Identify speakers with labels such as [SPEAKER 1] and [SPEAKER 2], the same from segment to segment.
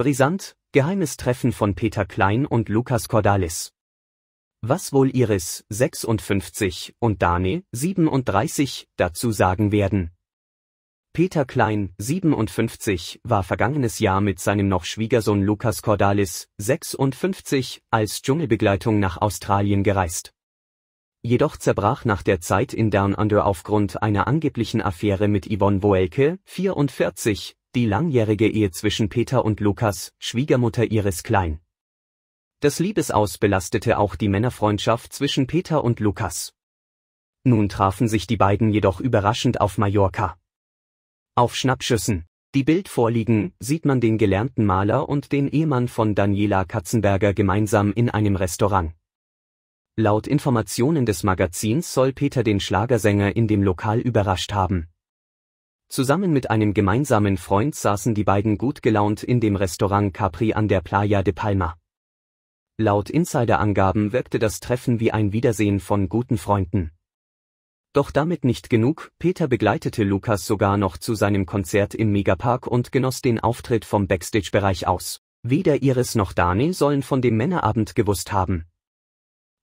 [SPEAKER 1] Brisant, geheimes Treffen von Peter Klein und Lukas Cordalis. Was wohl Iris, 56, und Dane, 37, dazu sagen werden. Peter Klein, 57, war vergangenes Jahr mit seinem noch Schwiegersohn Lukas Cordalis, 56, als Dschungelbegleitung nach Australien gereist. Jedoch zerbrach nach der Zeit in Down Under aufgrund einer angeblichen Affäre mit Yvonne Woelke, 44, die langjährige Ehe zwischen Peter und Lukas, Schwiegermutter ihres Klein. Das Liebesaus belastete auch die Männerfreundschaft zwischen Peter und Lukas. Nun trafen sich die beiden jedoch überraschend auf Mallorca. Auf Schnappschüssen, die Bild vorliegen, sieht man den gelernten Maler und den Ehemann von Daniela Katzenberger gemeinsam in einem Restaurant. Laut Informationen des Magazins soll Peter den Schlagersänger in dem Lokal überrascht haben. Zusammen mit einem gemeinsamen Freund saßen die beiden gut gelaunt in dem Restaurant Capri an der Playa de Palma. Laut Insiderangaben wirkte das Treffen wie ein Wiedersehen von guten Freunden. Doch damit nicht genug, Peter begleitete Lukas sogar noch zu seinem Konzert im Megapark und genoss den Auftritt vom Backstage-Bereich aus. Weder Iris noch Dani sollen von dem Männerabend gewusst haben.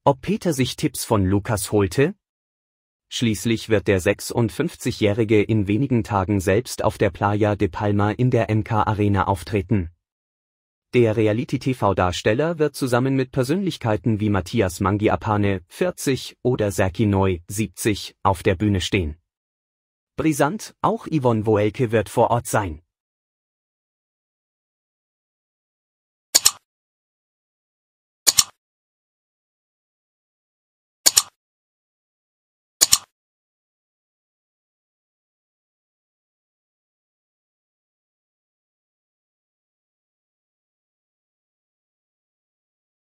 [SPEAKER 1] Ob Peter sich Tipps von Lukas holte? Schließlich wird der 56-Jährige in wenigen Tagen selbst auf der Playa de Palma in der MK Arena auftreten. Der Reality-TV-Darsteller wird zusammen mit Persönlichkeiten wie Matthias Mangiapane, 40, oder Serki Neu, 70, auf der Bühne stehen. Brisant, auch Yvonne Woelke wird vor Ort sein.